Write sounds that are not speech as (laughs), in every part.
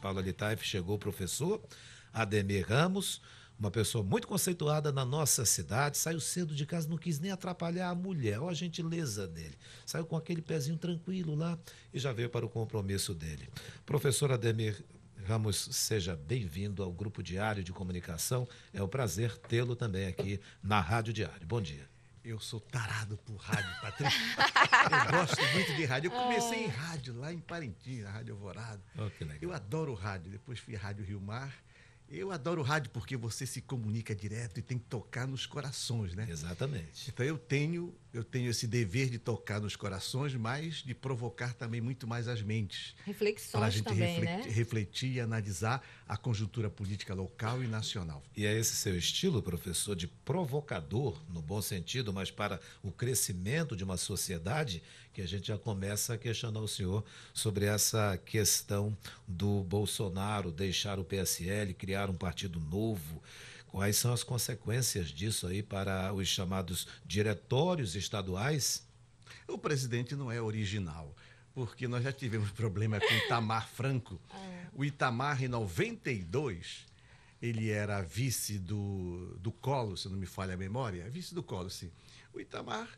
Paula Litaif chegou o professor Ademir Ramos, uma pessoa muito conceituada na nossa cidade, saiu cedo de casa, não quis nem atrapalhar a mulher, olha a gentileza dele. Saiu com aquele pezinho tranquilo lá e já veio para o compromisso dele. Professor Ademir Ramos, seja bem-vindo ao Grupo Diário de Comunicação. É um prazer tê-lo também aqui na Rádio Diário. Bom dia. Eu sou tarado por rádio, Patrícia. (laughs) eu gosto muito de rádio. Eu comecei é. em rádio lá em Parintins, na Rádio Alvorada. Oh, eu adoro rádio. Depois fui à Rádio Rio Mar. Eu adoro rádio porque você se comunica direto e tem que tocar nos corações, né? Exatamente. Então eu tenho eu tenho esse dever de tocar nos corações, mas de provocar também muito mais as mentes. Reflexões Para a gente também, refletir, né? refletir e analisar a conjuntura política local e nacional. E é esse seu estilo, professor, de provocador, no bom sentido, mas para o crescimento de uma sociedade, que a gente já começa a questionar o senhor sobre essa questão do Bolsonaro deixar o PSL, criar um partido novo Quais são as consequências disso aí para os chamados diretórios estaduais? O presidente não é original, porque nós já tivemos problema com Itamar Franco. (laughs) É. O Itamar, em 92, ele era vice do, do Colo, se não me falha a memória, vice do Colo, sim. O Itamar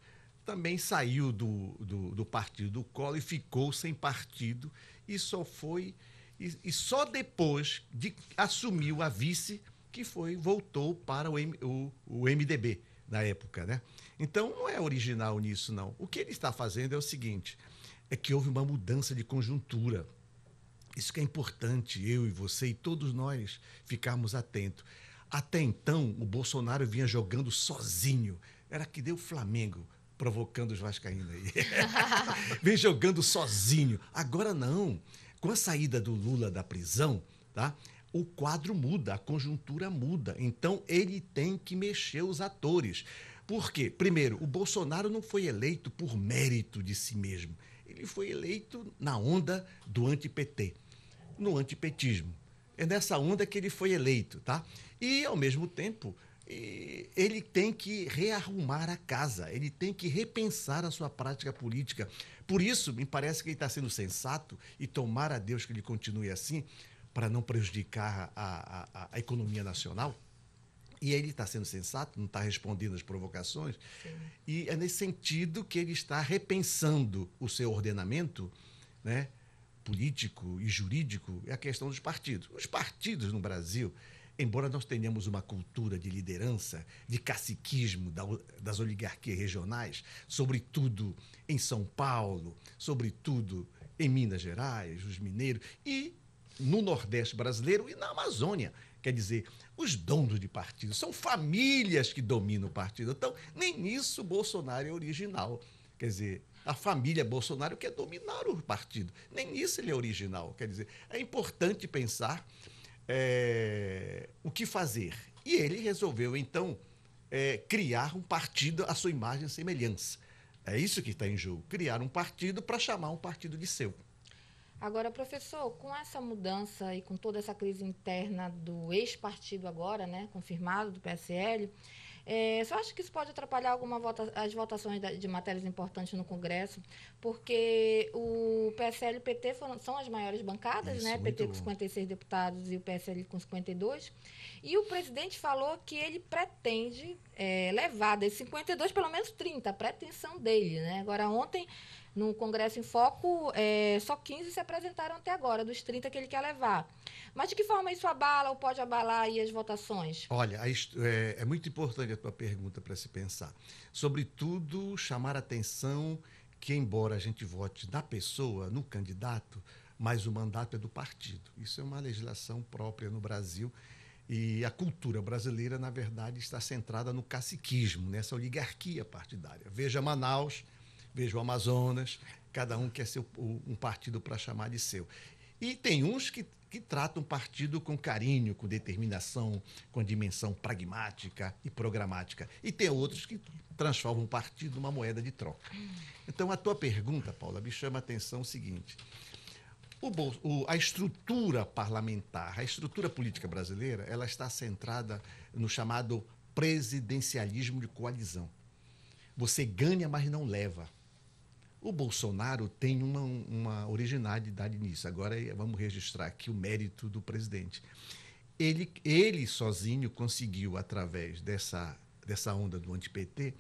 também saiu do, do, do partido do Colo e ficou sem partido e só foi. E, e só depois de assumiu a vice que foi voltou para o, M, o, o MDB na época, né? Então não é original nisso não. O que ele está fazendo é o seguinte: é que houve uma mudança de conjuntura. Isso que é importante eu e você e todos nós ficarmos atentos. Até então o Bolsonaro vinha jogando sozinho. Era que deu Flamengo, provocando os vascaínos aí. (laughs) Vem jogando sozinho. Agora não. Com a saída do Lula da prisão, tá? o quadro muda, a conjuntura muda. Então ele tem que mexer os atores. Por quê? Primeiro, o Bolsonaro não foi eleito por mérito de si mesmo. Ele foi eleito na onda do anti-PT, no antipetismo. É nessa onda que ele foi eleito, tá? E, ao mesmo tempo, ele tem que rearrumar a casa, ele tem que repensar a sua prática política. Por isso, me parece que ele está sendo sensato, e tomara a Deus que ele continue assim, para não prejudicar a, a, a, economia nacional. E ele está sendo sensato, não está respondendo às provocações. Sim. E é nesse sentido que ele está repensando o seu ordenamento né, político e jurídico, e a questão dos partidos. Os partidos no Brasil, embora nós tenhamos uma cultura de liderança, de caciquismo das oligarquias regionais, sobretudo em São Paulo, sobretudo em Minas Gerais, os mineiros, e no Nordeste brasileiro e na Amazônia. Quer dizer, os donos de partido são famílias que dominam o partido. Então, nem isso Bolsonaro é original. Quer dizer, a família Bolsonaro quer dominar o partido. Nem isso ele é original. Quer dizer, é importante pensar é, o que fazer. E ele resolveu, então, é, criar um partido à sua imagem e semelhança. É isso que está em jogo: criar um partido para chamar um partido de seu. Agora, professor, com essa mudança e com toda essa crise interna do ex-partido agora, né, confirmado do PSL, é, só acho que isso pode atrapalhar alguma vota, as votações de matérias importantes no Congresso, porque o PSL e o PT foram, são as maiores bancadas, isso, né? PT com 56 deputados e o PSL com 52. E o presidente falou que ele pretende é, levar desses 52 pelo menos 30, a pretensão dele, né? Agora, ontem no Congresso em Foco, é, só 15 se apresentaram até agora, dos 30 que ele quer levar. Mas de que forma isso abala ou pode abalar aí as votações? Olha, é, é muito importante a tua pergunta para se pensar. Sobretudo, chamar a atenção que, embora a gente vote na pessoa, no candidato, mas o mandato é do partido. Isso é uma legislação própria no Brasil. E a cultura brasileira, na verdade, está centrada no caciquismo, nessa oligarquia partidária. Veja Manaus, vejo o Amazonas, cada um quer ser um partido para chamar de seu. E tem uns que, que tratam o partido com carinho, com determinação, com dimensão pragmática e programática. E tem outros que transformam o partido numa moeda de troca. Então, a tua pergunta, Paula, me chama a atenção o seguinte. O, o, a estrutura parlamentar, a estrutura política brasileira, ela está centrada no chamado presidencialismo de coalizão. Você ganha, mas não leva. O Bolsonaro tem uma, uma originalidade nisso. Agora eh, vamos registrar aqui o mérito do presidente. Ele, ele sozinho conseguiu, através dessa, dessa onda do anti-PT,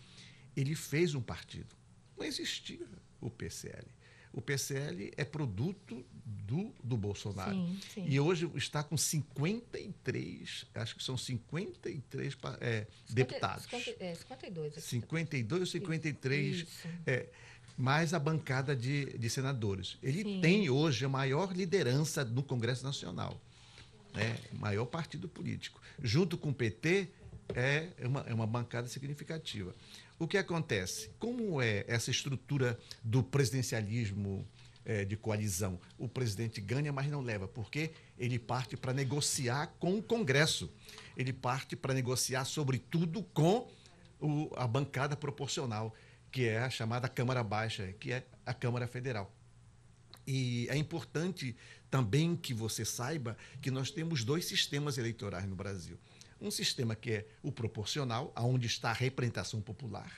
ele fez um partido. Não existia o PCL. O PCL é produto do, do Bolsonaro. Sim, sim. E hoje está com 53, acho que são 53 eh, é, deputados. 50, é, 52. 52 ou 53. Isso. É, mais a bancada de, de senadores. Ele Sim. tem hoje a maior liderança no Congresso Nacional, né? maior partido político. Junto com o PT, é uma, é uma bancada significativa. O que acontece? Como é essa estrutura do presidencialismo é, de coalizão? O presidente ganha, mas não leva, porque ele parte para negociar com o Congresso. Ele parte para negociar, sobretudo, com o, a bancada proporcional que é a chamada Câmara Baixa, que é a Câmara Federal. E é importante também que você saiba que nós temos dois sistemas eleitorais no Brasil. Um sistema que é o proporcional, aonde está a representação popular,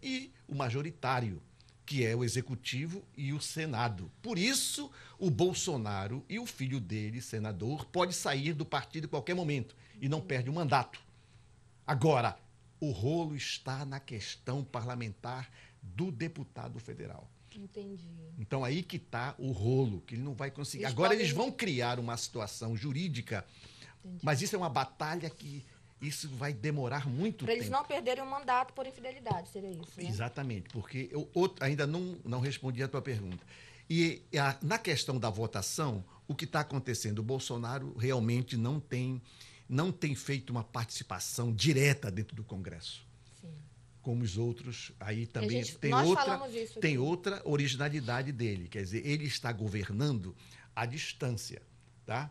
e o majoritário, que é o executivo e o Senado. Por isso, o Bolsonaro e o filho dele, senador, pode sair do partido em qualquer momento e não perde o mandato. Agora, o rolo está na questão parlamentar do deputado federal. Entendi. Então aí que está o rolo, que ele não vai conseguir. Eles Agora podem... eles vão criar uma situação jurídica, Entendi. mas isso é uma batalha que isso vai demorar muito tempo. Para eles não perderem o mandato por infidelidade, seria isso. Né? Exatamente, porque eu outro, ainda não, não respondi a tua pergunta. E a, na questão da votação, o que está acontecendo? O Bolsonaro realmente não tem não tem feito uma participação direta dentro do Congresso. Sim. Como os outros, aí também gente, tem, outra, tem outra originalidade dele. Quer dizer, ele está governando à distância, tá?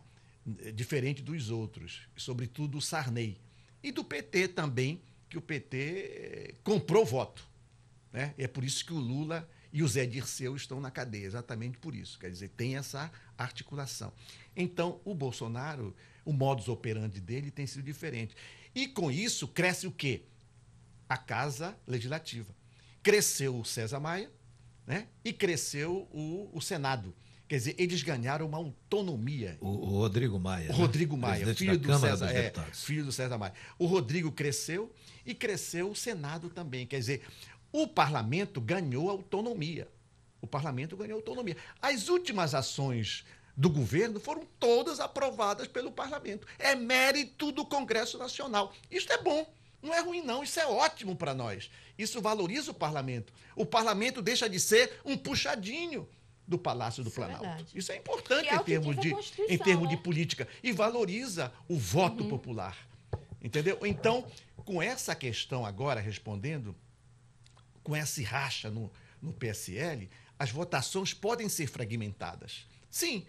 diferente dos outros, sobretudo o Sarney. E do PT também, que o PT eh, comprou voto. Né? É por isso que o Lula e o Zé Dirceu estão na cadeia, exatamente por isso. Quer dizer, tem essa articulação. Então, o Bolsonaro o modus operandi dele tem sido diferente. E com isso cresce o quê? A Casa Legislativa. Cresceu o César Maia né? e cresceu o, o Senado. Quer dizer, eles ganharam uma autonomia. O, o Rodrigo Maia. Né? O Rodrigo né? Maia, filho do, César, é, filho do César Maia. O Rodrigo cresceu e cresceu o Senado também. Quer dizer, o parlamento ganhou autonomia. O parlamento ganhou autonomia. As últimas ações do governo foram todas aprovadas pelo parlamento. É mérito do Congresso Nacional. Isso é bom. Não é ruim, não, isso é ótimo para nós. Isso valoriza o parlamento. O parlamento deixa de ser um puxadinho do Palácio do isso é Planalto. É isso é importante é em, termos de, em termos né? de política. E valoriza o voto uhum. popular. Entendeu? Então, com essa questão agora, respondendo, com esse racha no, no PSL, as votações podem ser fragmentadas. Sim,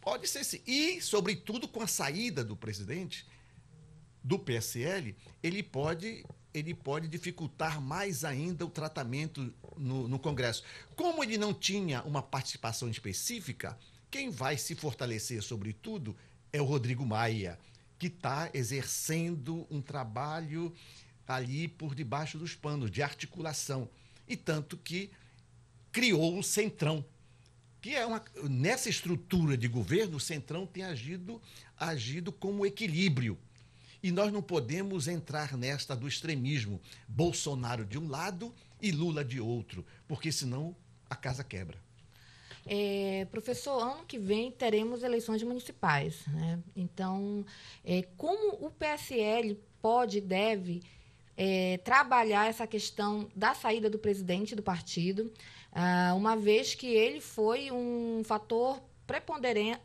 Pode ser sim. E, sobretudo, com a saída do presidente do PSL, ele pode ele pode dificultar mais ainda o tratamento no, no Congresso. Como ele não tinha uma participação específica, quem vai se fortalecer, sobretudo, é o Rodrigo Maia, que está exercendo um trabalho ali por debaixo dos panos, de articulação. E tanto que criou o Centrão, que é uma, nessa estrutura de governo, o Centrão tem agido, agido como equilíbrio. E nós não podemos entrar nesta do extremismo, Bolsonaro de um lado e Lula de outro, porque senão a casa quebra. É, professor, ano que vem teremos eleições municipais. Né? Então, é, como o PSL pode e deve é, trabalhar essa questão da saída do presidente do partido? Ah, uma vez que ele foi um fator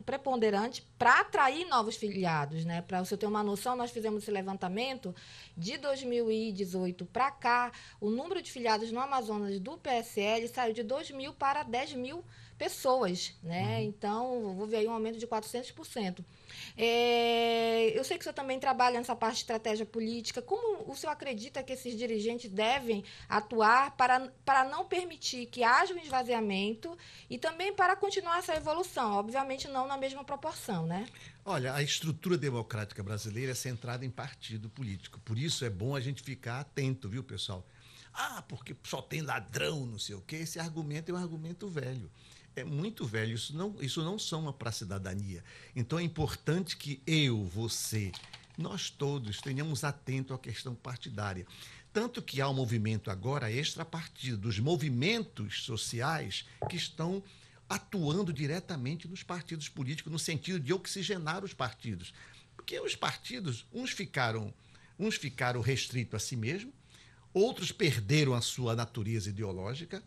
preponderante para atrair novos filiados. Né? Para você ter uma noção, nós fizemos esse levantamento de 2018 para cá, o número de filiados no Amazonas do PSL saiu de 2 mil para 10 mil pessoas, né? Uhum. Então, ver aí um aumento de 400%. É, eu sei que o senhor também trabalha nessa parte de estratégia política. Como o senhor acredita que esses dirigentes devem atuar para, para não permitir que haja um esvaziamento e também para continuar essa evolução? Obviamente, não na mesma proporção, né? Olha, a estrutura democrática brasileira é centrada em partido político. Por isso é bom a gente ficar atento, viu, pessoal? Ah, porque só tem ladrão, não sei o quê. Esse argumento é um argumento velho é muito velho. Isso não, isso não soma para a cidadania. Então é importante que eu, você, nós todos tenhamos atento à questão partidária. Tanto que há um movimento agora extrapartido, dos movimentos sociais que estão atuando diretamente nos partidos políticos, no sentido de oxigenar os partidos. Porque os partidos, uns ficaram, uns ficaram restritos a si mesmos, outros perderam a sua natureza ideológica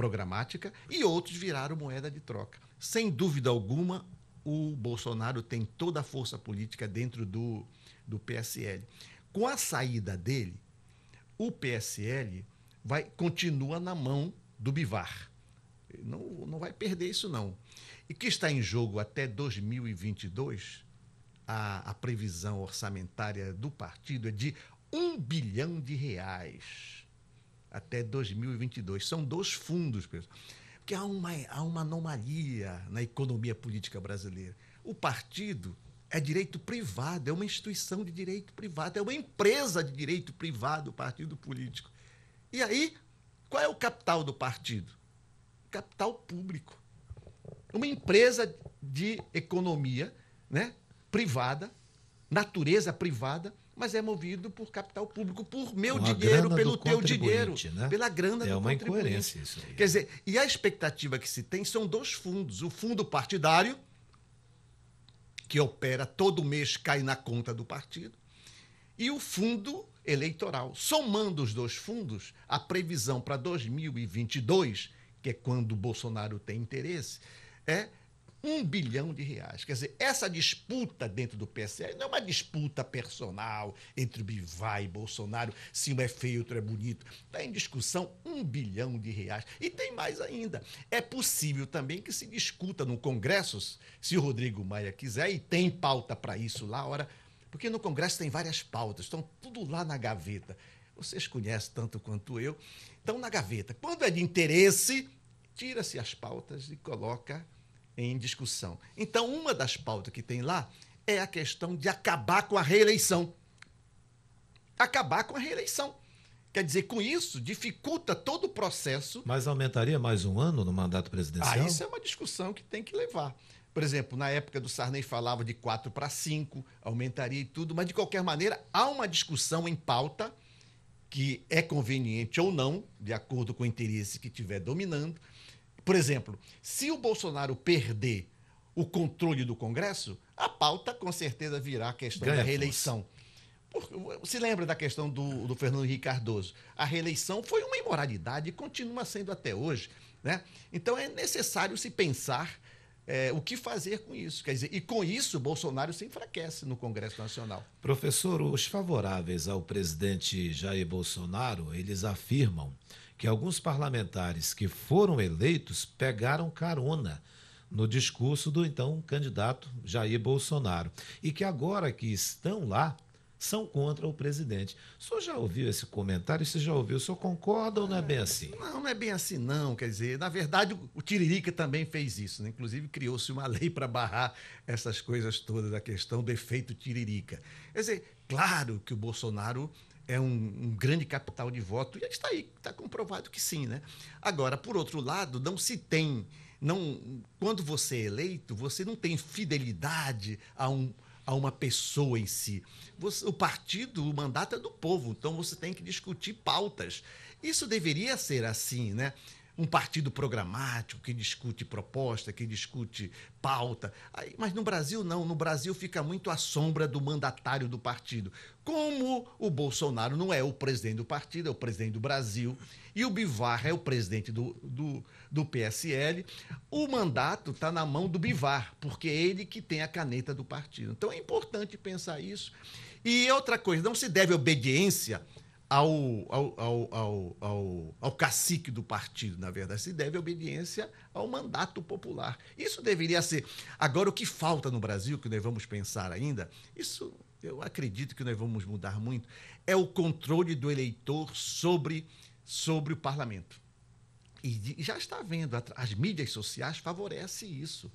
programática e outros viraram moeda de troca. Sem dúvida alguma, o Bolsonaro tem toda a força política dentro do, do PSL. Com a saída dele, o PSL vai continua na mão do Bivar. Não, não vai perder isso, não. E que está em jogo até 2022, a, a previsão orçamentária do partido é de um bilhão de reais até 2022. São dois fundos, pessoal. Porque há uma, há uma anomalia na economia política brasileira. O partido é direito privado, é uma instituição de direito privado, é uma empresa de direito privado, o partido político. E aí, qual é o capital do partido? Capital público. Uma empresa de economia né, privada, natureza privada, mas é movido por capital público, por meu dinheiro, pelo teu dinheiro, né? pela grana é do contribuinte. É uma incoerência isso. Aí. Quer né? dizer, e a expectativa que se tem são dois fundos, o fundo partidário que opera todo mês cai na conta do partido e o fundo eleitoral. Somando os dois fundos, a previsão para 2022, que é quando o Bolsonaro tem interesse, é um bilhão de reais. Quer dizer, essa disputa dentro do PSL não é uma disputa personal entre o Bivai e Bolsonaro, se um é feio, outro é bonito. Está em discussão um bilhão de reais. E tem mais ainda. É possível também que se discuta no Congresso, se o Rodrigo Maia quiser, e tem pauta para isso lá, hora. Porque no Congresso tem várias pautas, estão tudo lá na gaveta. Vocês conhecem tanto quanto eu, estão na gaveta. Quando é de interesse, tira-se as pautas e coloca em discussão. Então, uma das pautas que tem lá é a questão de acabar com a reeleição. Acabar com a reeleição. Quer dizer, com isso, dificulta todo o processo. Mas aumentaria mais um ano no mandato presidencial? Ah, isso é uma discussão que tem que levar. Por exemplo, na época do Sarney falava de 4 para 5, aumentaria e tudo, mas de qualquer maneira, há uma discussão em pauta que é conveniente ou não, de acordo com o interesse que estiver dominando, por exemplo, se o Bolsonaro perder o controle do Congresso, a pauta com certeza virá a questão Ganha da reeleição. Se lembra da questão do, do Fernando Henrique Cardoso? A reeleição foi uma imoralidade e continua sendo até hoje. Né? Então é necessário se pensar é, o que fazer com isso. Quer dizer, e com isso, Bolsonaro se enfraquece no Congresso Nacional. Professor, os favoráveis ao presidente Jair Bolsonaro, eles afirmam que alguns parlamentares que foram eleitos pegaram carona no discurso do então candidato Jair Bolsonaro e que agora que estão lá são contra o presidente. O senhor já ouviu esse comentário? Você já ouviu? O senhor concorda ou não é bem assim? Não, não é bem assim, não. Quer dizer, na verdade, o Tiririca também fez isso. Né? Inclusive, criou-se uma (laughs) lei para barrar essas coisas todas, a questão do efeito Tiririca. Quer dizer, claro que o Bolsonaro é um, um, grande capital de voto, e está aí, está comprovado que sim, né? Agora, por outro lado, não se tem, não, quando você é eleito, você não tem fidelidade a um, a uma pessoa em si. Você, o partido, o mandato é do povo, então você tem que discutir pautas. Isso deveria ser assim, né? Um partido programático que discute proposta, que discute pauta. Aí, mas no Brasil, não. No Brasil fica muito à sombra do mandatário do partido. Como o Bolsonaro não é o presidente do partido, é o presidente do Brasil, e o Bivar é o presidente do, do do PSL, o mandato está na mão do Bivar, porque é ele que tem a caneta do partido. Então é importante pensar isso. E outra coisa, não se deve obediência ao, ao, ao, ao, ao, cacique do partido, na verdade, se deve obediência ao mandato popular. Isso deveria ser. Agora, o que falta no Brasil, que nós vamos pensar ainda, isso eu acredito que nós vamos mudar muito, é o controle do eleitor sobre, sobre o parlamento. E já está vendo, as mídias sociais favorecem isso.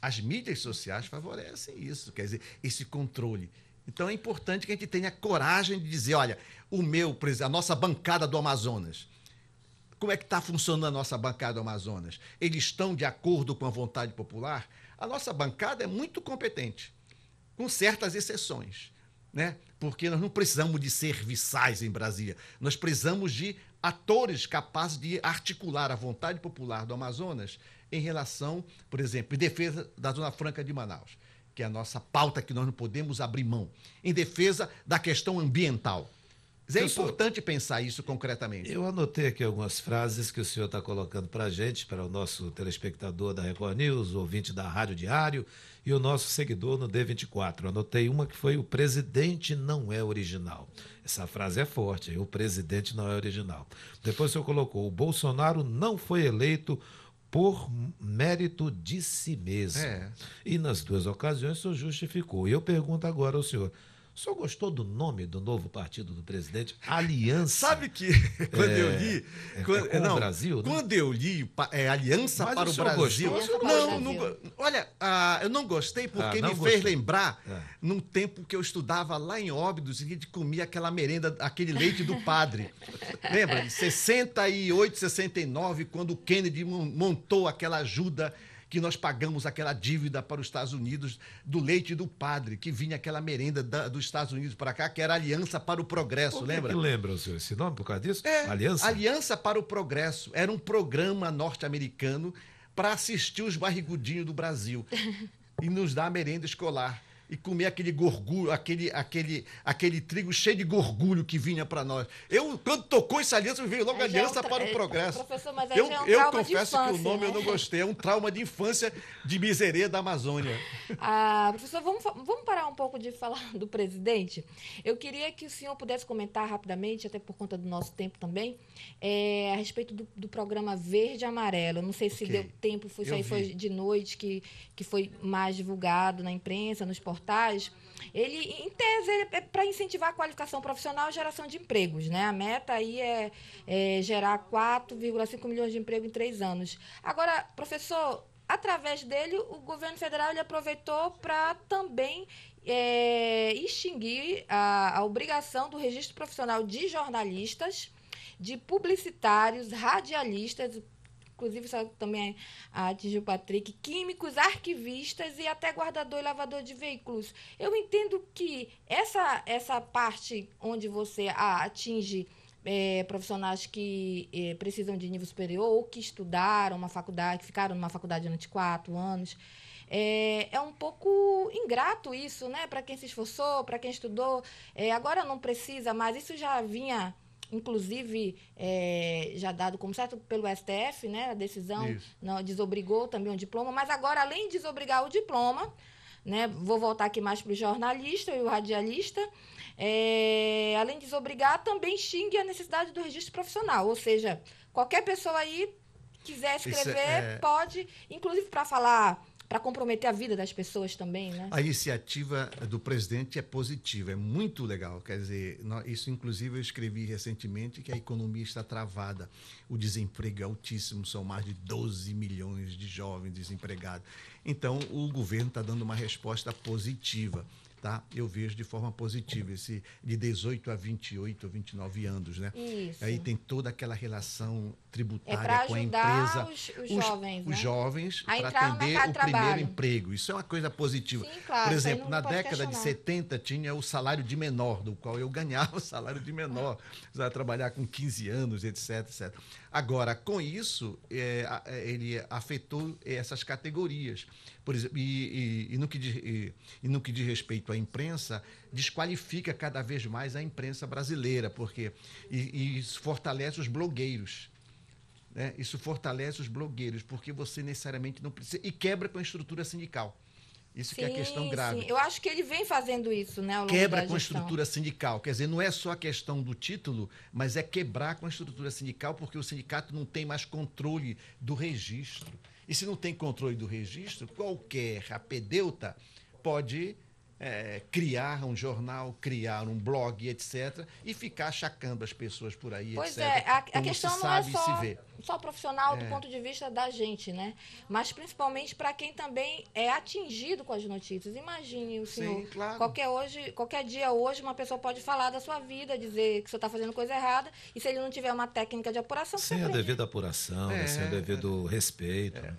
As mídias sociais favorecem isso, quer dizer, esse controle. Então é importante que a gente tenha coragem de dizer, olha, o meu, a nossa bancada do Amazonas. Como é que está funcionando a nossa bancada do Amazonas? Eles estão de acordo com a vontade popular? A nossa bancada é muito competente, com certas exceções. Né? porque nós não precisamos de serviçais em Brasília, nós precisamos de atores capazes de articular a vontade popular do Amazonas em relação, por exemplo, em defesa da Zona Franca de Manaus, que é a nossa pauta que nós não podemos abrir mão, em defesa da questão ambiental é importante pensar isso concretamente. Eu anotei aqui algumas frases que o senhor está colocando para a gente, para o nosso telespectador da Record News, ouvinte da Rádio Diário e o nosso seguidor no D24. Eu anotei uma que foi: o presidente não é original. Essa frase é forte, o presidente não é original. Depois o senhor colocou: o Bolsonaro não foi eleito por mérito de si mesmo. É. E nas duas ocasiões o senhor justificou. E eu pergunto agora ao senhor: o senhor gostou do nome do novo partido do presidente? Aliança. Sabe que quando é, eu li. Quando, é não, o Brasil, quando eu li é, Aliança Mas para o, o Brasil. Gostou, não, não, não, olha, ah, eu não gostei porque ah, não me fez lembrar é. num tempo que eu estudava lá em Óbidos e que comia aquela merenda, aquele leite do padre. (laughs) Lembra? Em 68, 69, quando o Kennedy montou aquela ajuda que nós pagamos aquela dívida para os Estados Unidos do leite do padre, que vinha aquela merenda da, dos Estados Unidos para cá, que era Aliança para o Progresso, Como lembra? que lembra, senhor, esse nome por causa disso? É, Aliança? Aliança para o Progresso. Era um programa norte-americano para assistir os barrigudinhos do Brasil (laughs) e nos dar merenda escolar e comer aquele gorgulho, aquele, aquele, aquele trigo cheio de gorgulho que vinha para nós. Eu, quando tocou essa aliança, veio logo a é aliança é, é um para o progresso. É, eu, um eu confesso infância, que o nome né? eu não gostei, é um trauma de infância de miseria da Amazônia. (laughs) Ah, professor, vamos, vamos parar um pouco de falar do presidente. Eu queria que o senhor pudesse comentar rapidamente, até por conta do nosso tempo também, eh, a respeito do, do, programa Verde Amarelo. Não sei se okay. deu tempo, foi, foi de noite que, que foi mais divulgado na imprensa, nos portais ele, em tese, ele é, é para incentivar a qualificação profissional e geração de empregos. Né? A meta aí é, é gerar 4,5 milhões de empregos em três anos. Agora, professor, através dele, o governo federal ele aproveitou para também é, extinguir a, a obrigação do registro profissional de jornalistas, de publicitários, radialistas, inclusive saiu também a Tiju Patrick, químicos, arquivistas e até guardador e lavador de veículos. Eu entendo que essa, essa parte onde você atinge é, profissionais que é, precisam de nível superior ou que estudaram uma faculdade, que ficaram numa faculdade durante quatro anos. É, é um pouco ingrato isso, né? Para quem se esforçou, para quem estudou. É, agora não precisa mais. Isso já vinha inclusive é, já dado como certo pelo STF, né? A decisão Isso. não, desobrigou também o diploma, mas agora, além de desobrigar o diploma, né? Vou voltar aqui mais para o jornalista e o radialista. É, além de desobrigar, também xingue a necessidade do registro profissional. Ou seja, qualquer pessoa aí quiser é, escrever, é... pode, inclusive para falar para comprometer a vida das pessoas também, né? A iniciativa do presidente é positiva, é muito legal. Quer dizer, isso inclusive eu escrevi recentemente que a economia está travada, o desemprego é altíssimo, são mais de 12 milhões de jovens desempregados. Então, o governo está dando uma resposta positiva tá? Eu vejo de forma positiva esse de 18 a 28, 29 anos, né? Isso. Aí tem toda aquela relação tributária é com a empresa, os, os, jovens, os né? jovens para atender o primeiro emprego. Isso é uma coisa positiva. Sim, claro, Por exemplo, na década questionar. de 70 tinha o salário de menor, do qual eu ganhava o salário de menor, precisava (laughs) trabalhar com 15 anos, etc, etc. Agora, com isso, é, é, ele afetou essas categorias. Por exemplo, e, e, e no que diz, e, e, no que diz respeito à imprensa, desqualifica cada vez mais a imprensa brasileira, porque e, e fortalece os blogueiros. Né? Isso fortalece os blogueiros, porque você necessariamente não precisa. E quebra com a estrutura sindical. Isso sim, que é a questão grave. Sim. Eu acho que ele vem fazendo isso, né? Quebra com a estrutura sindical. Quer dizer, não é só a questão do título, mas é quebrar com a estrutura sindical, porque o sindicato não tem mais controle do registro. E se não tem controle do registro, qualquer apedeuta pode é, criar um jornal, criar um blog, etc., e ficar chacando as pessoas por aí, pois etc. é, a, a questão não é só, só profissional é. do ponto de vista da gente, né? Mas principalmente para quem também é atingido com as notícias. Imagine o senhor. Sim, claro. qualquer, hoje, qualquer dia hoje, uma pessoa pode falar da sua vida, dizer que o senhor está fazendo coisa errada, e se ele não tiver uma técnica de apuração. Sem a devida apuração, né? é, sem o devido respeito. É.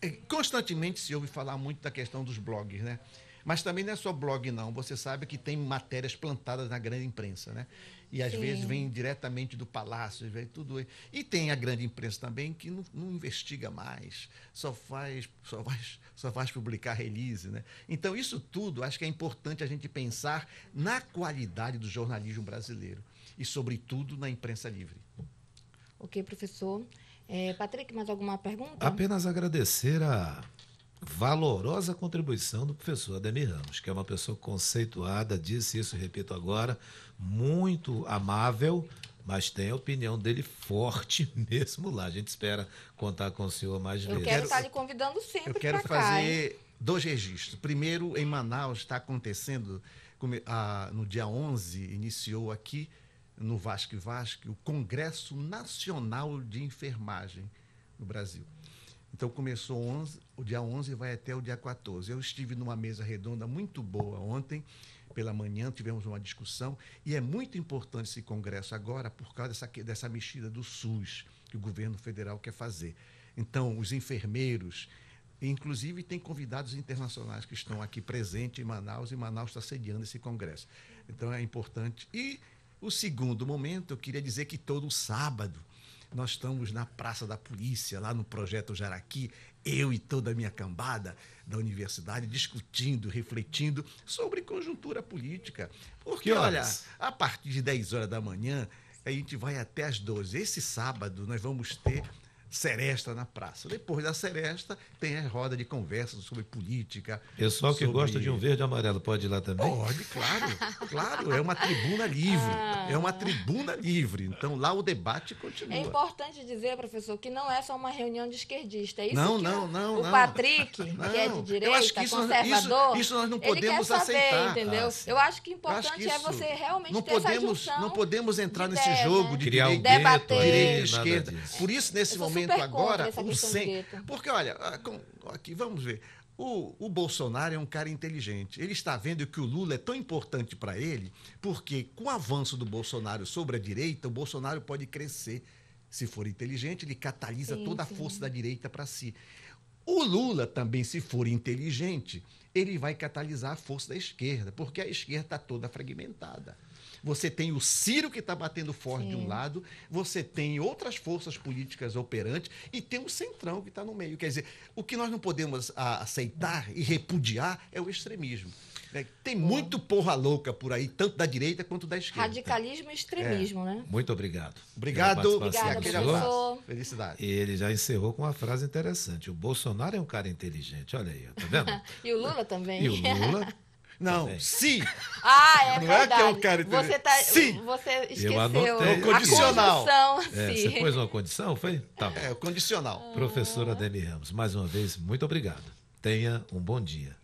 É, constantemente se ouve falar muito da questão dos blogs, né? Mas também não é só blog, não. Você sabe que tem matérias plantadas na grande imprensa, né? E às Sim. vezes vem diretamente do palácio, vem tudo. E tem a grande imprensa também que não, não, investiga mais, só faz, só faz, só faz publicar release, né? Então isso tudo, acho que é importante a gente pensar na qualidade do jornalismo brasileiro e sobretudo na imprensa livre. Ok, professor. É, Patrick, mais alguma pergunta? Apenas agradecer a valorosa contribuição do professor Ademir Ramos, que é uma pessoa conceituada, disse isso, repito agora, muito amável, mas tem a opinião dele forte (laughs) mesmo lá. A gente espera contar com o senhor mais eu vezes. Eu quero tá estar lhe convidando sempre Eu quero fazer cá, dois registros. Primeiro, em Manaus está acontecendo, no dia 11, iniciou aqui no Vasque Vasque, o Congresso Nacional de Enfermagem no Brasil. Então começou 11, o dia 11 e vai até o dia 14. Eu estive numa mesa redonda muito boa ontem, pela manhã tivemos uma discussão, e é muito importante esse congresso agora por causa dessa, dessa mexida do SUS que o governo federal quer fazer. Então, os enfermeiros, Inclusive, tem convidados internacionais que estão aqui presentes em Manaus, e Manaus está sediando esse congresso. Então, é importante. E o segundo momento, eu queria dizer que todo sábado nós estamos na Praça da Polícia, lá no Projeto Jaraqui, eu e toda a minha cambada da universidade discutindo, refletindo sobre conjuntura política. Porque, olha, a partir de 10 horas da manhã, a gente vai até as 12. Esse sábado nós vamos ter seresta na praça. Depois da seresta, tem a roda de conversa sobre política. Pessoal que gosta de um verde e amarelo pode ir lá também? Pode, claro. Claro, é uma tribuna livre. É uma tribuna livre. Então lá o debate continua. É importante dizer, professor, que não é só uma reunião de esquerdista. É isso não, não, não. O não. Patrick, não. que é de direita, isso, conservador, isso, isso, nós não podemos saber, aceitar. entendeu? Ah, eu acho que importante que é você realmente não ter podemos, Não podemos entrar nesse ideia, jogo né? de Criar direito, debater, direita, esquerda. Por isso, nesse momento, agora, o sem, porque olha, ah, aqui vamos ver. O, o, Bolsonaro é um cara inteligente. Ele está vendo que o Lula é tão importante para ele, porque com o avanço do Bolsonaro sobre a direita, o Bolsonaro pode crescer. Se for inteligente, ele catalisa sim, toda sim. a força da direita para si. O Lula também, se for inteligente, ele vai catalisar a força da esquerda, porque a esquerda está toda fragmentada. Você tem o Ciro que está batendo forte de um lado, você tem outras forças políticas operantes e tem o Centrão que está no meio. Quer dizer, o que nós não podemos a, aceitar e repudiar é o extremismo. É, tem muito porra louca por aí, tanto da direita quanto da esquerda. Radicalismo e extremismo, é. né? Muito obrigado. Obrigado. Obrigada, professor. Felicidade. E ele já encerrou com uma frase interessante. O Bolsonaro é um cara inteligente, olha aí, tá vendo? (laughs) e o Lula também. E o Lula (laughs) Não, sim. (laughs) Ah, é não verdade. Não é que eu quero entender. Você, tá, Sim, você esqueceu. Eu anotei. O condicional. A assim. condição, é, Você pôs uma condição, foi? Tá bom. É, o condicional. Professora Demi Ramos, mais uma vez, muito obrigado. Tenha um bom dia.